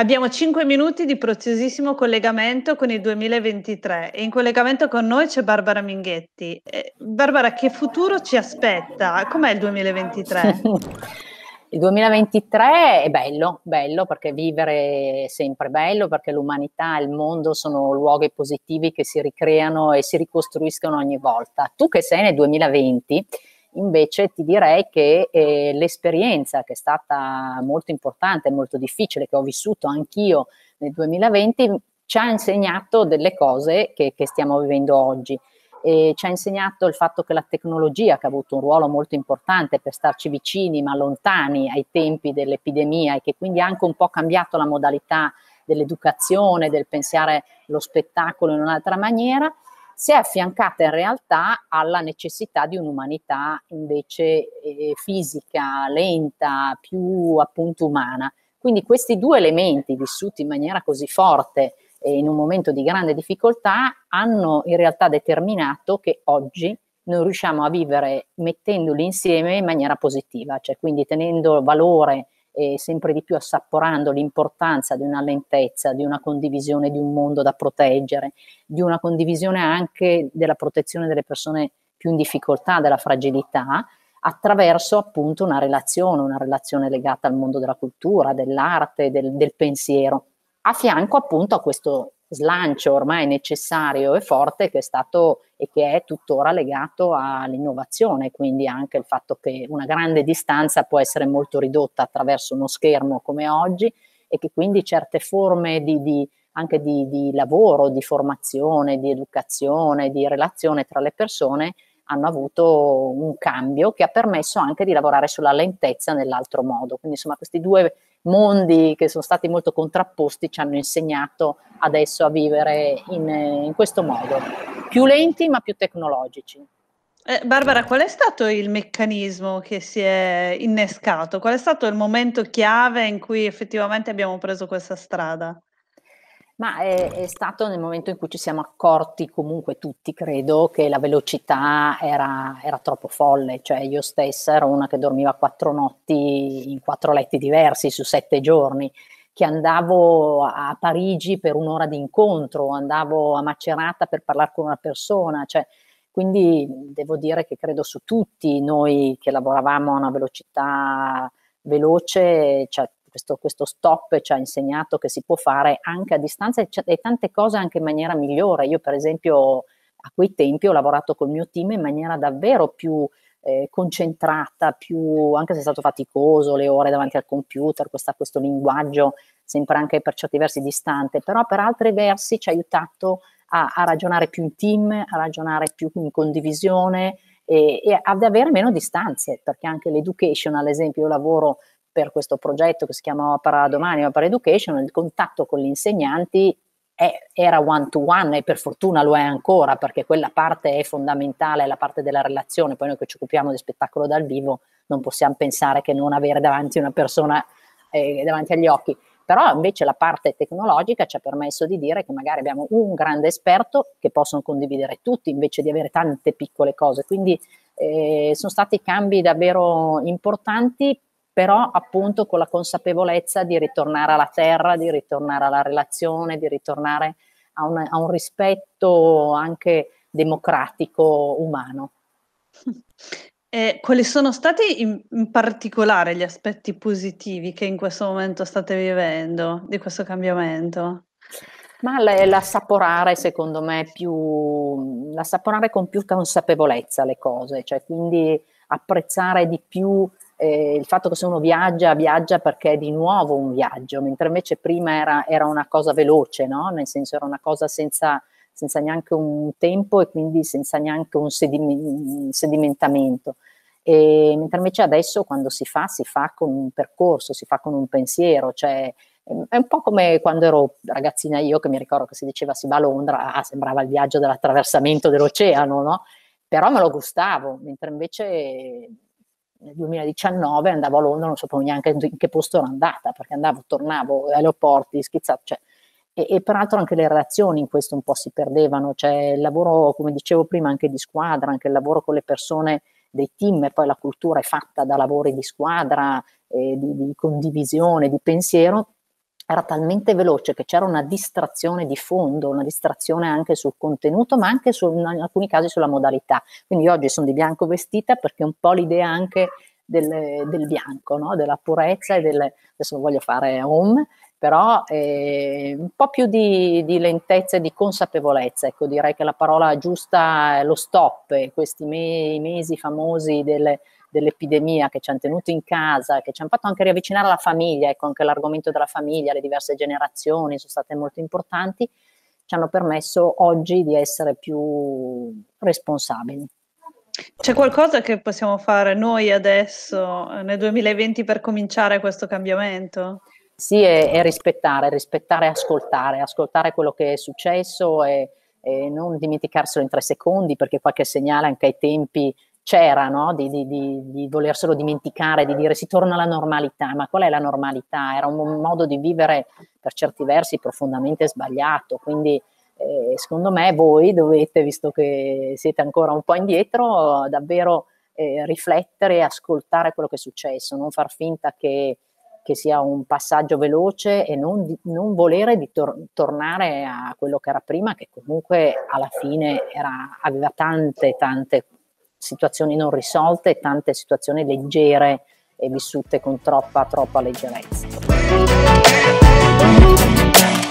Abbiamo 5 minuti di preziosissimo collegamento con il 2023 e in collegamento con noi c'è Barbara Minghetti. Eh, Barbara, che futuro ci aspetta? Com'è il 2023? il 2023 è bello, bello perché vivere è sempre bello, perché l'umanità, e il mondo sono luoghi positivi che si ricreano e si ricostruiscono ogni volta. Tu che sei nel 2020 Invece ti direi che eh, l'esperienza che è stata molto importante, molto difficile, che ho vissuto anch'io nel 2020, ci ha insegnato delle cose che, che stiamo vivendo oggi. E ci ha insegnato il fatto che la tecnologia, che ha avuto un ruolo molto importante per starci vicini ma lontani ai tempi dell'epidemia e che quindi ha anche un po' cambiato la modalità dell'educazione, del pensare lo spettacolo in un'altra maniera, si è affiancata in realtà alla necessità di un'umanità invece eh, fisica, lenta, più appunto umana. Quindi questi due elementi vissuti in maniera così forte eh, in un momento di grande difficoltà hanno in realtà determinato che oggi noi riusciamo a vivere mettendoli insieme in maniera positiva, cioè quindi tenendo valore e sempre di più assaporando l'importanza di una lentezza, di una condivisione di un mondo da proteggere, di una condivisione anche della protezione delle persone più in difficoltà, della fragilità, attraverso appunto una relazione, una relazione legata al mondo della cultura, dell'arte, del, del pensiero, a fianco appunto a questo slancio ormai necessario e forte che è stato e che è tuttora legato all'innovazione, quindi anche il fatto che una grande distanza può essere molto ridotta attraverso uno schermo come oggi e che quindi certe forme di, di anche di, di lavoro, di formazione, di educazione, di relazione tra le persone hanno avuto un cambio che ha permesso anche di lavorare sulla lentezza nell'altro modo. Quindi insomma questi due mondi che sono stati molto contrapposti ci hanno insegnato adesso a vivere in, in questo modo, più lenti ma più tecnologici. Eh, Barbara, qual è stato il meccanismo che si è innescato? Qual è stato il momento chiave in cui effettivamente abbiamo preso questa strada? Ma è, è, stato nel momento in cui ci siamo accorti comunque tutti, credo, che la velocità era, era troppo folle, cioè io stessa ero una che dormiva quattro notti in quattro letti diversi su sette giorni, che andavo a Parigi per un'ora di incontro, andavo a Macerata per parlare con una persona, cioè, quindi devo dire che credo su tutti noi che lavoravamo a una velocità veloce, cioè, questo, questo, stop ci ha insegnato che si può fare anche a distanza e, e tante cose anche in maniera migliore. Io per esempio a quei tempi ho lavorato col mio team in maniera davvero più eh, concentrata, più, anche se è stato faticoso, le ore davanti al computer, questa, questo linguaggio sempre anche per certi versi distante, però per altri versi ci ha aiutato a, a ragionare più in team, a ragionare più in condivisione e, e, ad avere meno distanze, perché anche l'education, ad esempio, io lavoro per questo progetto che si chiama Opera Domani, Opera Education, il contatto con gli insegnanti era one to one e per fortuna lo è ancora perché quella parte è fondamentale, è la parte della relazione, poi noi che ci occupiamo di spettacolo dal vivo non possiamo pensare che non avere davanti una persona eh, davanti agli occhi, però invece la parte tecnologica ci ha permesso di dire che magari abbiamo un grande esperto che possono condividere tutti invece di avere tante piccole cose, quindi eh, sono stati cambi davvero importanti però appunto con la consapevolezza di ritornare alla terra, di ritornare alla relazione, di ritornare a un, a un rispetto anche democratico umano. E quali sono stati in, in, particolare gli aspetti positivi che in questo momento state vivendo di questo cambiamento? Ma l'assaporare, secondo me, più l'assaporare con più consapevolezza le cose, cioè quindi apprezzare di più eh, il fatto che se uno viaggia, viaggia perché è di nuovo un viaggio, mentre invece prima era, era una cosa veloce, no? nel senso era una cosa senza, senza, neanche un tempo e quindi senza neanche un, sedimentamento. E, mentre invece adesso quando si fa, si fa con un percorso, si fa con un pensiero, cioè ehm, è un po' come quando ero ragazzina io che mi ricordo che si diceva si va a Londra, ah, sembrava il viaggio dell'attraversamento dell'oceano, no? Però me lo gustavo, mentre invece nel 2019 andavo a Londra, non sapevo neanche in che posto ero andata, perché andavo, tornavo, aeroporti, schizzato, cioè, e, e, peraltro anche le relazioni in questo un po' si perdevano, cioè il lavoro, come dicevo prima, anche di squadra, anche il lavoro con le persone dei team, e poi la cultura è fatta da lavori di squadra, eh, di, di condivisione, di pensiero, era talmente veloce che c'era una distrazione di fondo, una distrazione anche sul contenuto, ma anche su, in alcuni casi sulla modalità. Quindi oggi sono di bianco vestita perché un po' l'idea anche del, del bianco, no? della purezza e del, adesso lo voglio fare home, però eh, un po' più di, di, lentezza e di consapevolezza, ecco direi che la parola giusta è lo stop, questi me- mesi famosi delle, dell'epidemia che ci hanno tenuto in casa, che ci hanno fatto anche riavvicinare la famiglia, ecco anche l'argomento della famiglia, le diverse generazioni sono state molto importanti, ci hanno permesso oggi di essere più responsabili. C'è qualcosa che possiamo fare noi adesso, nel 2020, per cominciare questo cambiamento? sì è, è rispettare, rispettare e ascoltare, ascoltare quello che è successo e, e, non dimenticarselo in tre secondi perché qualche segnale anche ai tempi c'era no? di, di, di, di, volerselo dimenticare, di dire si torna alla normalità, ma qual è la normalità? Era un modo di vivere per certi versi profondamente sbagliato, quindi eh, secondo me voi dovete, visto che siete ancora un po' indietro, davvero eh, riflettere e ascoltare quello che è successo, non far finta che che sia un passaggio veloce e non, di, non volere di tor- tornare a quello che era prima, che comunque alla fine era, aveva tante, tante situazioni non risolte, tante situazioni leggere e vissute con troppa, troppa leggerezza.